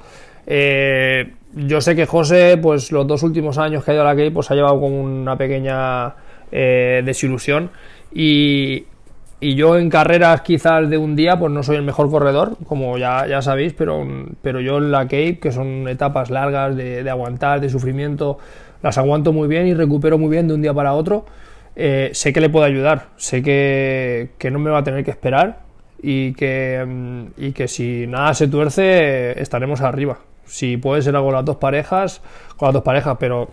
Eh, yo sé que José, pues los dos últimos años que ha ido a la Cape, pues ha llevado con una pequeña eh, desilusión. Y, y yo en carreras quizás de un día, pues no soy el mejor corredor, como ya, sabéis, pero, pero yo en la Cape, que son etapas largas de, aguantar, de sufrimiento, las aguanto muy bien y recupero muy bien de un día para otro. Eh, sé que le puedo ayudar, sé que, que, no me va a tener que esperar y que, mm, y que si nada se tuerce, estaremos arriba. Si puede ser algo las dos parejas, con las dos parejas, pero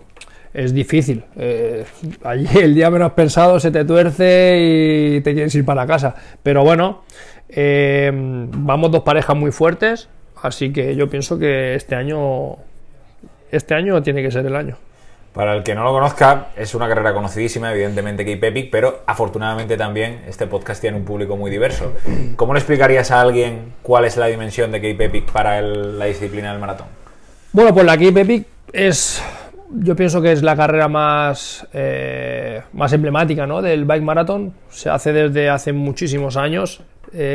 es difícil. Eh, allí el día menos pensado se te tuerce y te quieres ir para casa. Pero bueno, eh, vamos dos parejas muy fuertes, así que yo pienso que este año, este año tiene que ser el año. Para el que no lo conozca, es una carrera conocidísima, evidentemente que Epic, pero afortunadamente también este podcast tiene un público muy diverso. ¿Cómo le explicarías a alguien cuál es la dimensión de Cape Epic para la disciplina del maratón? Bueno, pues la Cape Epic es yo pienso que es la carrera más, eh, más emblemática ¿no? del Bike Marathon. Se hace desde hace muchísimos años. Eh,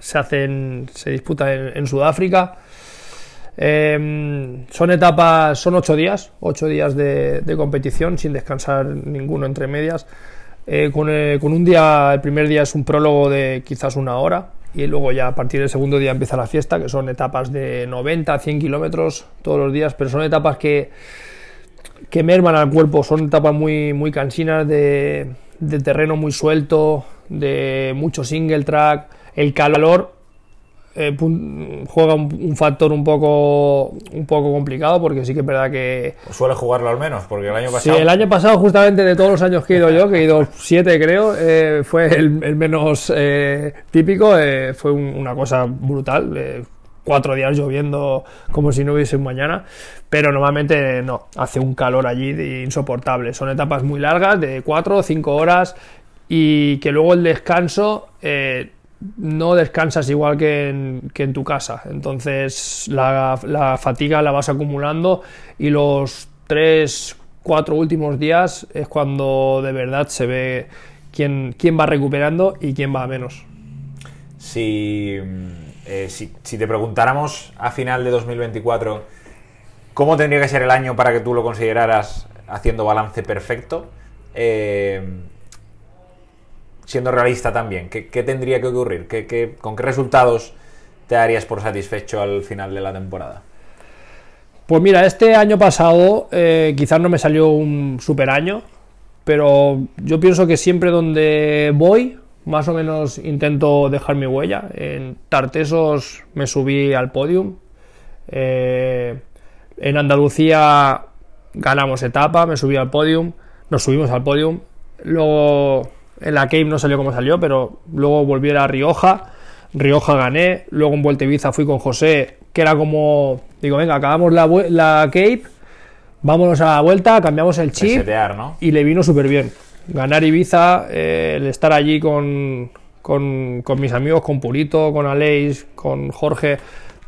se, se disputa en, Sudáfrica. Em, son etapas, son ocho días, ocho días de, competición sin descansar ninguno entre medias. Eh, con, con, un día, el primer día es un prólogo de quizás una hora y luego ya a partir del segundo día empieza la fiesta, que son etapas de 90 100 kilómetros todos los días, pero son etapas que que merman al cuerpo. Son etapas muy, muy cansinas de, terreno muy suelto, de mucho single track. El calor eh, juega un, factor un poco, un poco complicado porque sí que es verdad que... suele jugarlo al menos, porque el año pasado... Sí, el año pasado justamente de todos los años que he ido (laughs) yo, que he ido siete creo, eh, fue el, menos eh, típico, fue una cosa brutal cuatro días lloviendo como si no hubiese un mañana, pero normalmente no, hace un calor allí insoportable. Son etapas muy largas, de cuatro o cinco horas, y que luego el descanso eh, no descansas igual que en, tu casa. Entonces la, fatiga la vas acumulando y los tres cuatro últimos días es cuando de verdad se ve quién, quién va recuperando y quién va menos. Sí mm, eh, si, te preguntáramos a final de 2024 cómo tendría que ser el año para que tú lo consideraras haciendo balance perfecto, eh, siendo realista también, ¿qué, tendría que ocurrir? con qué resultados te darías por satisfecho al final de la temporada? Pues mira, este año pasado eh, quizás no me salió un super año, pero yo pienso que siempre donde voy más o menos intento dejar mi huella. En Tartesos me subí al podium. Eh, en Andalucía ganamos etapa, me subí al podium. Nos subimos al podium. Luego en la Cape no salió como salió, pero luego volví a Rioja. Rioja gané. Luego en Vuelta fui con José, que era como, digo, venga, acabamos la, Cape, vámonos a la vuelta, cambiamos el chip. Y le vino súper bien ganar Ibiza, eh, el estar allí con, mis amigos, con Pulito, con Aleix, con Jorge,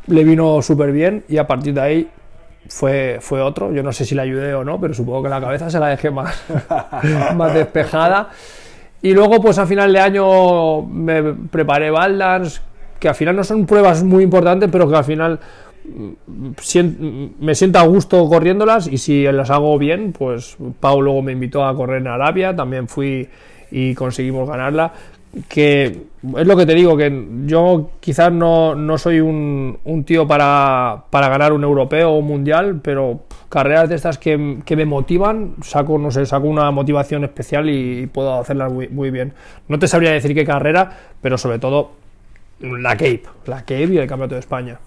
le vino súper bien y a partir de ahí fue, fue otro. Yo no sé si le ayudé o no, pero supongo que la cabeza se la dejé más, (laughs) más despejada. Y luego, pues a final de año me preparé Baldans, que al final no son pruebas muy importantes, pero que al final me siento a gusto corriéndolas y si las hago bien, pues Pau luego me invitó a correr en Arabia, también fui y conseguimos ganarla. Que es lo que te digo, que yo quizás no, soy un, tío para, ganar un europeo o mundial, pero carreras de estas que, me motivan, saco, no sé, saco una motivación especial y, puedo hacerlas muy, bien. No te sabría decir qué carrera, pero sobre todo la Cape, la Cape y el Campeonato de España.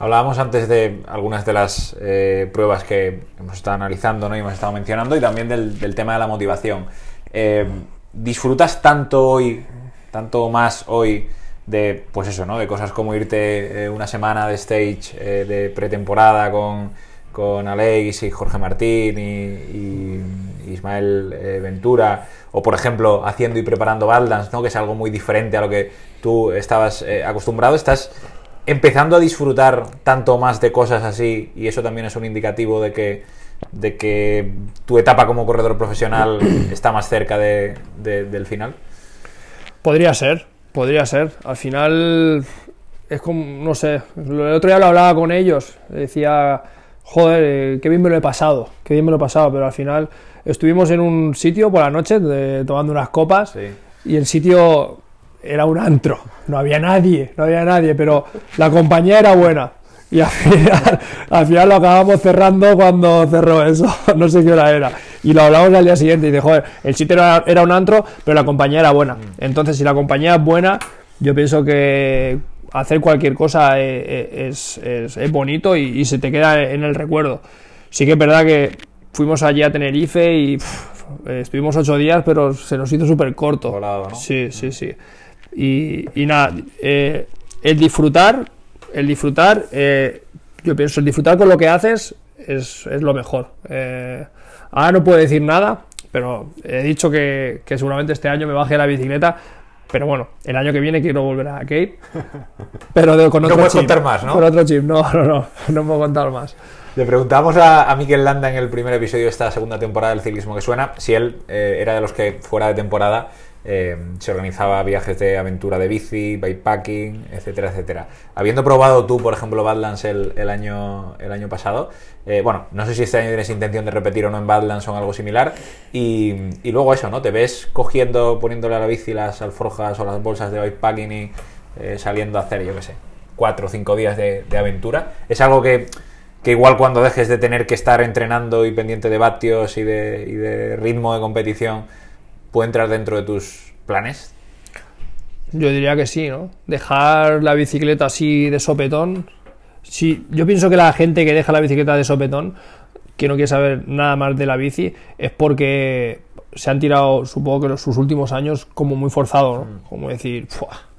Hablábamos antes de algunas de las eh, pruebas que hemos estado analizando ¿no? y hemos estado mencionando y también del, tema de la motivación. Eh, ¿Disfrutas tanto hoy, tanto más hoy de, pues eso, ¿no? de cosas como irte eh, una semana de stage de pretemporada con, con Alex y Jorge Martín y, Ismael Ventura, o por ejemplo haciendo y preparando Baldans, ¿no? que es algo muy diferente a lo que tú estabas acostumbrado, estás empezando a disfrutar tanto más de cosas así, y eso también es un indicativo de que, de que tu etapa como corredor profesional (clears throat) está más cerca del final? Podría ser, podría ser. Al final es como, no sé, el otro día lo hablaba con ellos, decía, joder, eh, qué bien me lo he pasado, qué bien me lo he pasado, pero al final estuvimos en un sitio por la noche tomando unas copas y el sitio era un antro, no había nadie, no había nadie, pero la compañía era buena. Y al final, lo acabamos cerrando cuando cerró eso, (laughs) no sé qué hora era. Y lo hablamos al día siguiente y dijo, joder, el sitio era, un antro, pero la compañía era buena. Mm. Entonces, si la compañía es buena, yo pienso que hacer cualquier cosa eh, eh, es, bonito y, se te queda en el recuerdo. Sí que es verdad que fuimos allí a Tenerife y estuvimos ocho días, pero se nos hizo súper corto. Sí, sí, sí. Y, nada, eh, el disfrutar, el disfrutar, eh, yo pienso, el disfrutar con lo que haces es, es lo mejor. Eh, ahora no puedo decir nada, pero he dicho que, seguramente este año me baje la bicicleta. Pero bueno, el año que viene quiero volver a Cape. (laughs) Pero con otro no puedo contar más, ¿no? Con otro chip, no, (laughs) no, no, no puedo contar más. Le preguntamos a, a Miquel Landa en el primer episodio de esta segunda temporada del ciclismo que suena si él eh, era de los que fuera de temporada eh, se organizaba viajes de aventura de bici, bikepacking, etcétera, etcétera. Habiendo probado tú, por ejemplo, Badlands el, año, el año pasado, eh, bueno, no sé si este año tienes intención de repetir o no en Badlands o en algo similar, y, luego eso, ¿no? Te ves cogiendo, poniéndole a la bici las alforjas o las bolsas de bikepacking y eh, saliendo a hacer, yo qué sé, cuatro o cinco días de, aventura. Es algo que que igual cuando dejes de tener que estar entrenando y pendiente de vatios y de, y de ritmo de competición, ¿Puede entrar dentro de tus planes? Yo diría que sí, ¿no? Dejar la bicicleta así de sopetón. Sí, yo pienso que la gente que deja la bicicleta de sopetón, que no quiere saber nada más de la bici, es porque se han tirado, supongo que en sus últimos años, como muy forzado, ¿no? Mm. Como decir,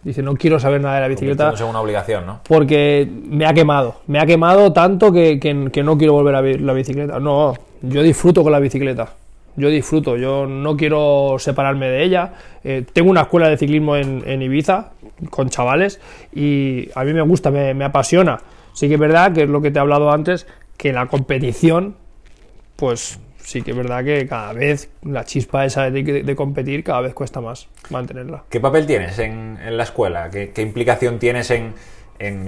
dice, no quiero saber nada de la bicicleta. Es una obligación, ¿no? Porque me ha quemado. Me ha quemado tanto que, que no quiero volver a ver la bicicleta. No, yo disfruto con la bicicleta yo disfruto, yo no quiero separarme de ella. Eh, tengo una escuela de ciclismo en, Ibiza con chavales y a mí me gusta, me, apasiona. Sí que es verdad que es lo que te he hablado antes, que la competición, pues sí que es verdad que cada vez la chispa esa de, competir cada vez cuesta más mantenerla. ¿Qué papel tienes en, la escuela? ¿Qué, implicación tienes en,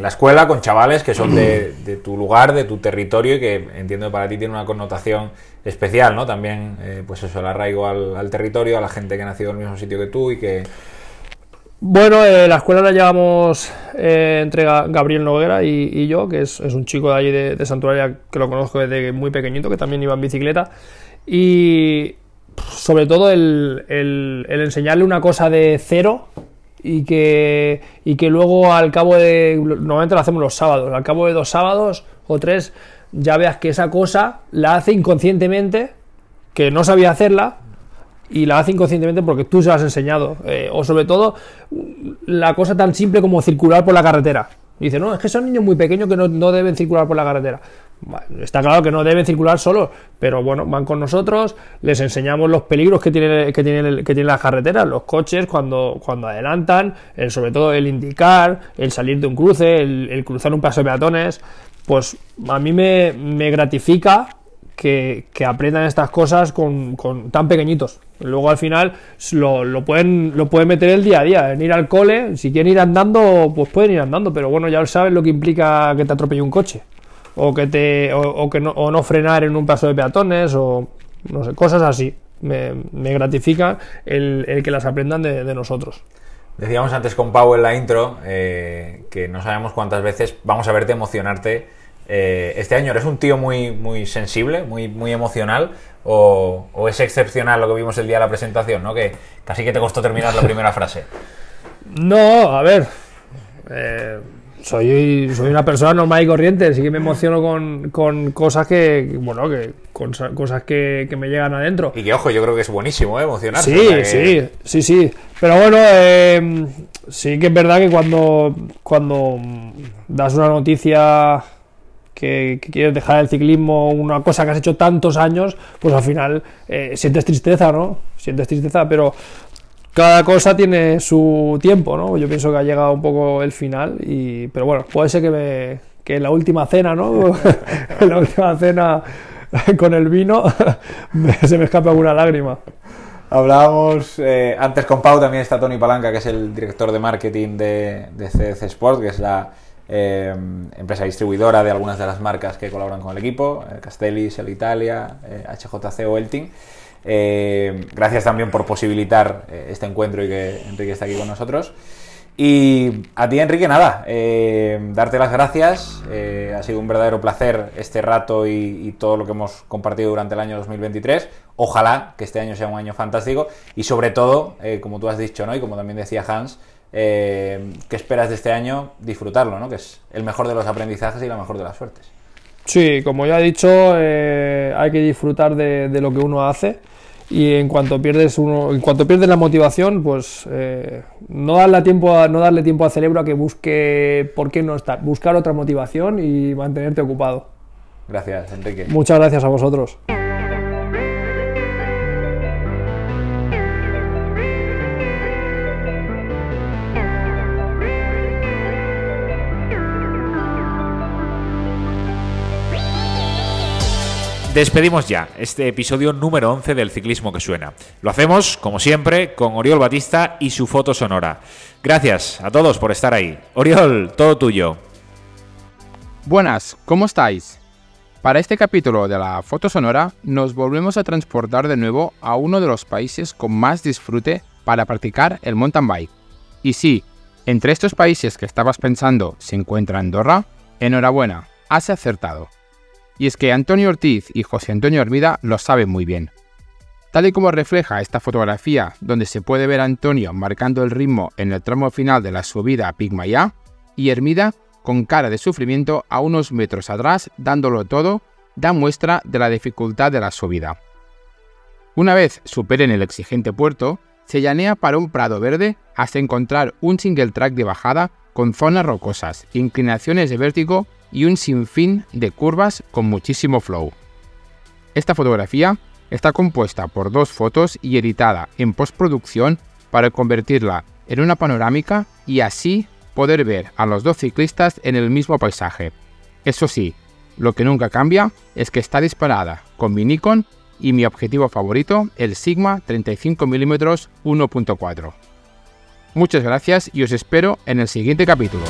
la escuela con chavales que son de, de, tu lugar, de tu territorio y que entiendo que para ti tiene una connotación especial, ¿no? También, eh, pues eso, el arraigo al, territorio, a la gente que ha nacido en el mismo sitio que tú y que... Bueno, eh, la escuela la llevamos eh, entre Gabriel Noguera y, yo, que es, un chico de allí de, de que lo conozco desde muy pequeñito, que también iba en bicicleta. Y sobre todo el, enseñarle una cosa de cero y que, y que luego al cabo de... Normalmente lo hacemos los sábados, al cabo de dos sábados o tres ya veas que esa cosa la hace inconscientemente, que no sabía hacerla, y la hace inconscientemente porque tú se la has enseñado. Eh, o sobre todo, la cosa tan simple como circular por la carretera. Dice, no, es que son niños muy pequeños que no, deben circular por la carretera. está claro que no deben circular solos, pero bueno, van con nosotros, les enseñamos los peligros que tienen que tiene, que tiene las carreteras, los coches cuando, adelantan, sobre todo el indicar, el salir de un cruce, el cruzar un paso de peatones pues a mí me, gratifica que, aprendan estas cosas con, tan pequeñitos. Luego al final lo, pueden, lo pueden meter el día a día, en ir al cole, si quieren ir andando, pues pueden ir andando, pero bueno, ya saben lo que implica que te atropelle un coche, o que te, o, que no, frenar en un paso de peatones, o no sé, cosas así. Me, gratifica el, que las aprendan de nosotros. Decíamos antes con Pau en la intro eh, que no sabemos cuántas veces vamos a verte emocionarte eh, este año. ¿Eres un tío muy, muy sensible, muy, muy emocional? O, es excepcional lo que vimos el día de la presentación, ¿no? Que casi que te costó terminar la (laughs) primera frase. No, a ver. Eh, soy, soy una persona normal y corriente, así que me emociono con, con cosas que, bueno, que con, cosas que, me llegan adentro. Y que ojo, yo creo que es buenísimo ¿eh? Sí, sí, sí, sí. Pero bueno, em, sí que es verdad que cuando, cuando das una noticia que, que, quieres dejar el ciclismo, una cosa que has hecho tantos años, pues al final eh, sientes tristeza, ¿no? Sientes tristeza, pero cada cosa tiene su tiempo, ¿no? Yo pienso que ha llegado un poco el final, y, pero bueno, puede ser que, en la última cena, ¿no? (laughs) en la última cena con el vino (laughs) se me escape alguna lágrima. Hablábamos eh, antes con Pau, también está Tony Palanca, que es el director de marketing de, de CDC Sport, que es la eh, empresa distribuidora de algunas de las marcas que colaboran con el equipo, eh, Castelli, Italia, HJC o Elting. Eh, gracias también por posibilitar eh, este encuentro y que Enrique está aquí con nosotros. Y a ti, Enrique, nada, eh, darte las gracias. ha sido un verdadero placer este rato y, todo lo que hemos compartido durante el año 2023. Ojalá que este año sea un año fantástico y sobre todo, como tú has dicho, ¿no? Y como también decía Hans, ¿qué esperas de este año? Disfrutarlo, ¿no? Que es el mejor de los aprendizajes y la mejor de las suertes. Sí, como ya he dicho, hay que disfrutar de lo que uno hace y en cuanto pierdes uno, en cuanto pierdes la motivación, pues eh, no darle tiempo a, no darle tiempo al cerebro a que busque por qué no estar. buscar otra motivación y mantenerte ocupado. Gracias, Enrique. Muchas gracias a vosotros. despedimos ya este episodio número 11 del Ciclismo que Suena. Lo hacemos, como siempre, con Oriol Batista y su foto sonora. Gracias a todos por estar ahí. Oriol, todo tuyo. Buenas, ¿cómo estáis? Para este capítulo de la foto sonora, nos volvemos a transportar de nuevo a uno de los países con más disfrute para practicar el mountain bike. Y sí, entre estos países que estabas pensando se encuentra Andorra, enhorabuena, has acertado. Y es que Antonio Ortiz y José Antonio Hermida lo saben muy bien. Tal y como refleja esta fotografía, donde se puede ver a Antonio marcando el ritmo en el tramo final de la subida a Pigmayá, y Hermida, con cara de sufrimiento a unos metros atrás, dándolo todo, da muestra de la dificultad de la subida. Una vez superen el exigente puerto, se llanea para un prado verde hasta encontrar un single track de bajada con zonas rocosas, inclinaciones de vértigo y un sinfín de curvas con muchísimo flow. Esta fotografía está compuesta por dos fotos y editada en postproducción para convertirla en una panorámica y así poder ver a los dos ciclistas en el mismo paisaje. Eso sí, lo que nunca cambia es que está disparada con mi Nikon y mi objetivo favorito, el Sigma 35mm 1.4. Muchas gracias y os espero en el siguiente capítulo.